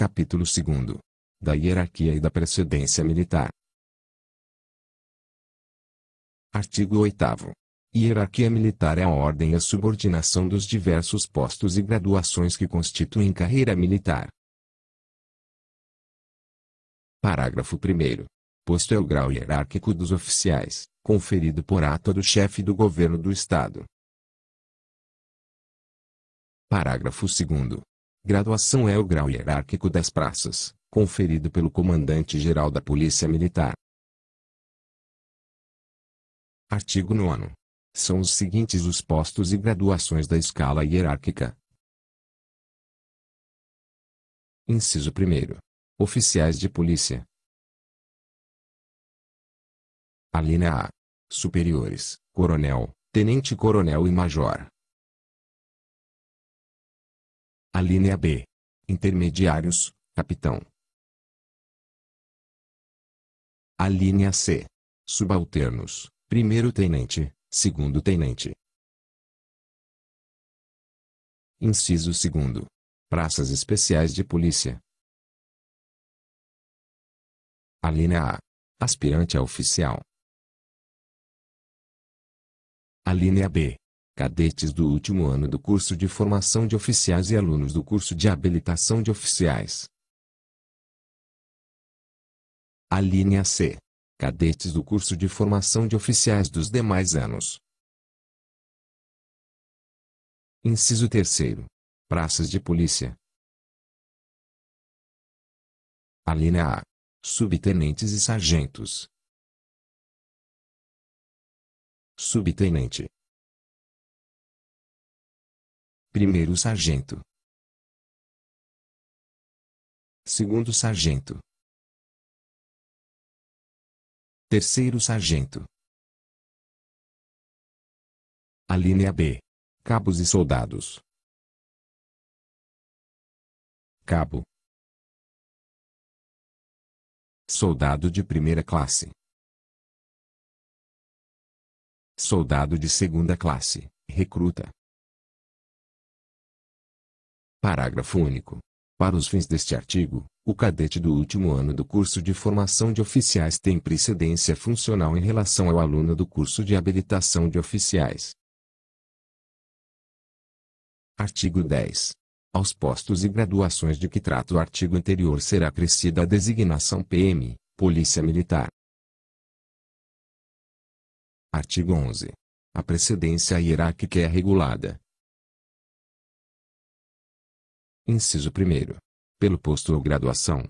Capítulo 2 Da hierarquia e da precedência militar. Artigo 8. Hierarquia militar é a ordem e a subordinação dos diversos postos e graduações que constituem carreira militar. Parágrafo 1. Posto é o grau hierárquico dos oficiais, conferido por ato do chefe do governo do Estado. Parágrafo 2. Graduação é o grau hierárquico das praças, conferido pelo Comandante-Geral da Polícia Militar. Artigo 9. São os seguintes os postos e graduações da escala hierárquica. Inciso 1. Oficiais de Polícia. Alínea A. Superiores, Coronel, Tenente-Coronel e Major. Alínea B. Intermediários, capitão. Alínea C. Subalternos, primeiro tenente, segundo tenente. Inciso 2. Praças especiais de polícia. Alínea A. Aspirante a oficial. Alínea B cadetes do último ano do curso de formação de oficiais e alunos do curso de habilitação de oficiais. A linha C. Cadetes do curso de formação de oficiais dos demais anos. Inciso 3. Praças de polícia. A linha A. Subtenentes e sargentos. Subtenente. Primeiro sargento. Segundo sargento. Terceiro sargento. Alínea B. Cabos e soldados. Cabo. Soldado de primeira classe. Soldado de segunda classe, recruta. Parágrafo único. Para os fins deste artigo, o cadete do último ano do curso de formação de oficiais tem precedência funcional em relação ao aluno do curso de habilitação de oficiais. Artigo 10. Aos postos e graduações de que trata o artigo anterior será acrescida a designação PM, Polícia Militar. Artigo 11. A precedência hierárquica é regulada, Inciso 1. Pelo posto ou graduação.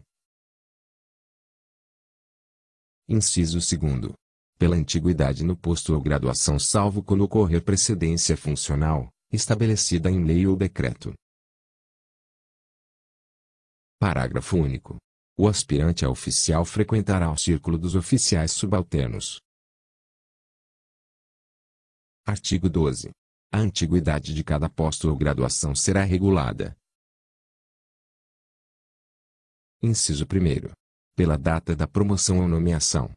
Inciso 2. Pela antiguidade no posto ou graduação, salvo quando ocorrer precedência funcional, estabelecida em lei ou decreto. Parágrafo único. O aspirante a oficial frequentará o círculo dos oficiais subalternos. Artigo 12. A antiguidade de cada posto ou graduação será regulada, Inciso 1. Pela data da promoção ou nomeação.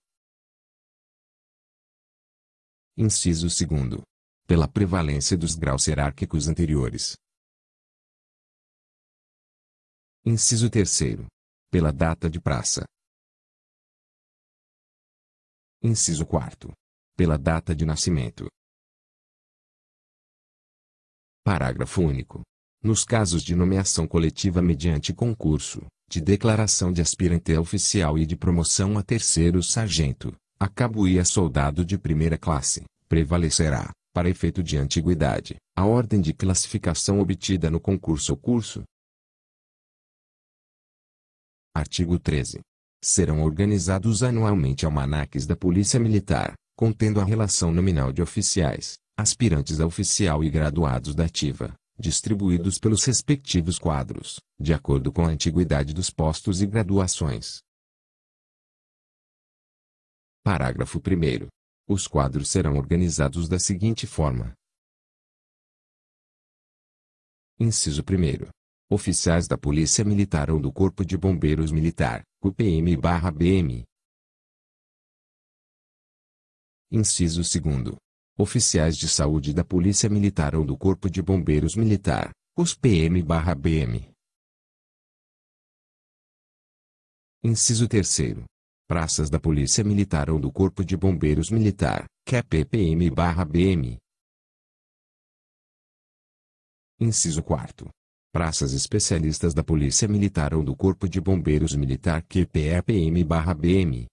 Inciso 2. Pela prevalência dos graus hierárquicos anteriores. Inciso 3. Pela data de praça. Inciso 4. Pela data de nascimento. Parágrafo único. Nos casos de nomeação coletiva mediante concurso, de declaração de aspirante a oficial e de promoção a terceiro sargento, a cabuia é soldado de primeira classe, prevalecerá, para efeito de antiguidade, a ordem de classificação obtida no concurso ou curso. Artigo 13. Serão organizados anualmente almanaques da Polícia Militar, contendo a relação nominal de oficiais, aspirantes a oficial e graduados da ativa, distribuídos pelos respectivos quadros, de acordo com a antiguidade dos postos e graduações. Parágrafo 1. Os quadros serão organizados da seguinte forma: Inciso 1. Oficiais da Polícia Militar ou do Corpo de Bombeiros Militar, UPM-BM. Inciso 2 oficiais de saúde da Polícia Militar ou do Corpo de Bombeiros Militar, os PM/BM. Inciso 3 praças da Polícia Militar ou do Corpo de Bombeiros Militar, que é PPM-BM. Inciso 4. Praças especialistas da Polícia Militar ou do Corpo de Bombeiros Militar que é PPM-BM.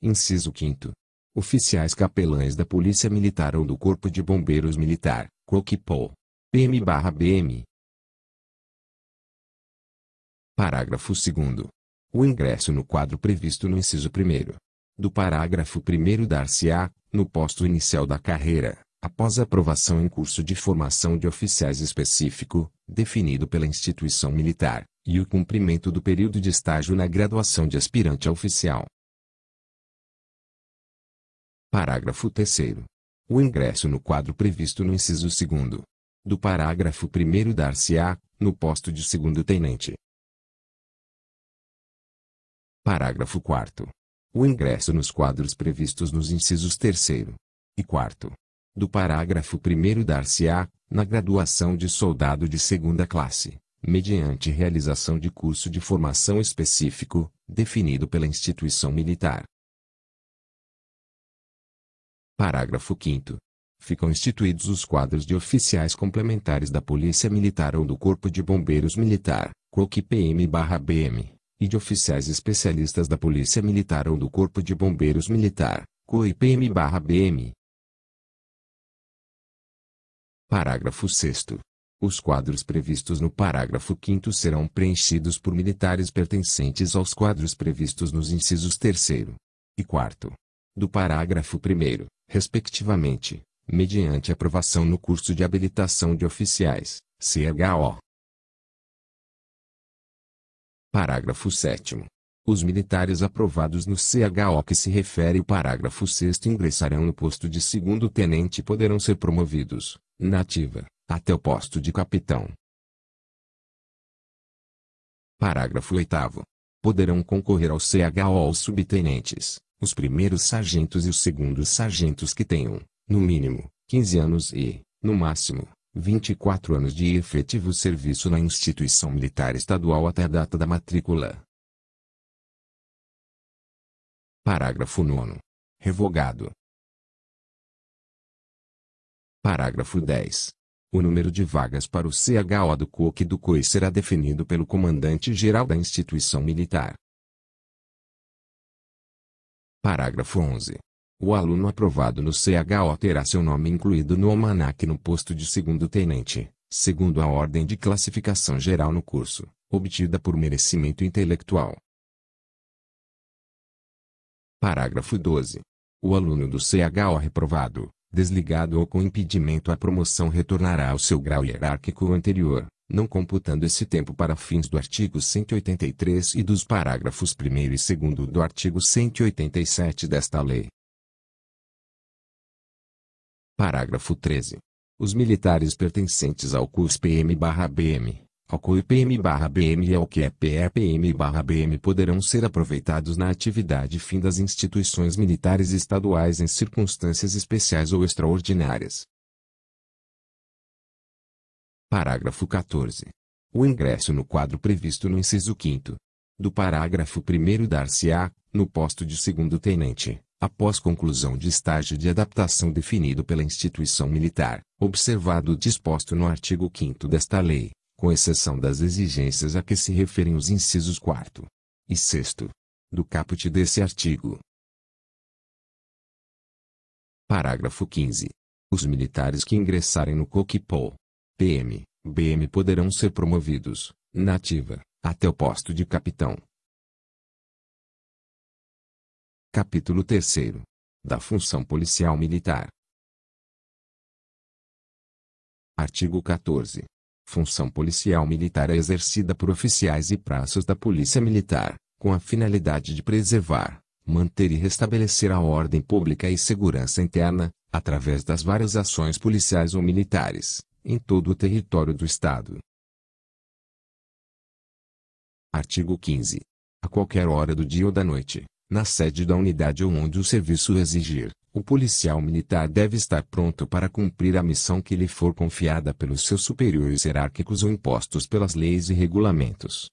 Inciso 5 oficiais capelães da Polícia Militar ou do Corpo de Bombeiros Militar, COCPOL. PM/BM. Parágrafo 2 O ingresso no quadro previsto no inciso 1 do parágrafo 1 dar-se-á, no posto inicial da carreira, após aprovação em curso de formação de oficiais específico, definido pela instituição militar, e o cumprimento do período de estágio na graduação de aspirante a oficial. Parágrafo 3 O ingresso no quadro previsto no inciso 2 do parágrafo 1 dar-se-á, no posto de segundo tenente. Parágrafo 4 O ingresso nos quadros previstos nos incisos 3 e 4 do parágrafo 1 dar-se-á, na graduação de soldado de segunda classe, mediante realização de curso de formação específico, definido pela instituição militar. Parágrafo 5 Ficam instituídos os quadros de oficiais complementares da Polícia Militar ou do Corpo de Bombeiros Militar, COC PM/BM, e de oficiais especialistas da Polícia Militar ou do Corpo de Bombeiros Militar, COIPM/BM. Parágrafo 6 os quadros previstos no parágrafo 5 serão preenchidos por militares pertencentes aos quadros previstos nos incisos 3 e 4 do parágrafo 1 respectivamente, mediante aprovação no curso de habilitação de oficiais, CHO. Parágrafo 7 os militares aprovados no CHO que se refere o parágrafo 6 ingressarão no posto de segundo tenente e poderão ser promovidos, na ativa, até o posto de capitão. Parágrafo 8 Poderão concorrer ao CHO os subtenentes, os primeiros sargentos e os segundos sargentos que tenham, no mínimo, 15 anos e, no máximo, 24 anos de efetivo serviço na instituição militar estadual até a data da matrícula. Parágrafo 9. Revogado. Parágrafo 10. O número de vagas para o CHO do COC e do COI será definido pelo comandante-geral da instituição militar, Parágrafo 11. O aluno aprovado no CHO terá seu nome incluído no almanaque no posto de segundo-tenente, segundo a ordem de classificação geral no curso, obtida por merecimento intelectual. Parágrafo 12. O aluno do CHO reprovado, desligado ou com impedimento à promoção retornará ao seu grau hierárquico anterior, não computando esse tempo para fins do artigo 183 e dos parágrafos 1 e 2 do artigo 187 desta lei. Parágrafo 13. Os militares pertencentes ao CUS-PM/BM, ao CUI-PM/BM e ao QEPE-PM/BM poderão ser aproveitados na atividade fim das instituições militares estaduais em circunstâncias especiais ou extraordinárias Parágrafo 14. O ingresso no quadro previsto no inciso 5 do parágrafo 1 dar-se-á, no posto de segundo tenente, após conclusão de estágio de adaptação definido pela instituição militar, observado o disposto no artigo 5 desta lei, com exceção das exigências a que se referem os incisos 4 e 6 do caput desse artigo. Parágrafo 15. Os militares que ingressarem no coquipol. PM, BM poderão ser promovidos, na ativa, até o posto de capitão. Capítulo 3 Da função policial militar. Artigo 14. Função policial militar é exercida por oficiais e praças da Polícia Militar, com a finalidade de preservar, manter e restabelecer a ordem pública e segurança interna, através das várias ações policiais ou militares, em todo o território do Estado. Artigo 15. A qualquer hora do dia ou da noite, na sede da unidade ou onde o serviço exigir, o policial militar deve estar pronto para cumprir a missão que lhe for confiada pelos seus superiores hierárquicos ou impostos pelas leis e regulamentos.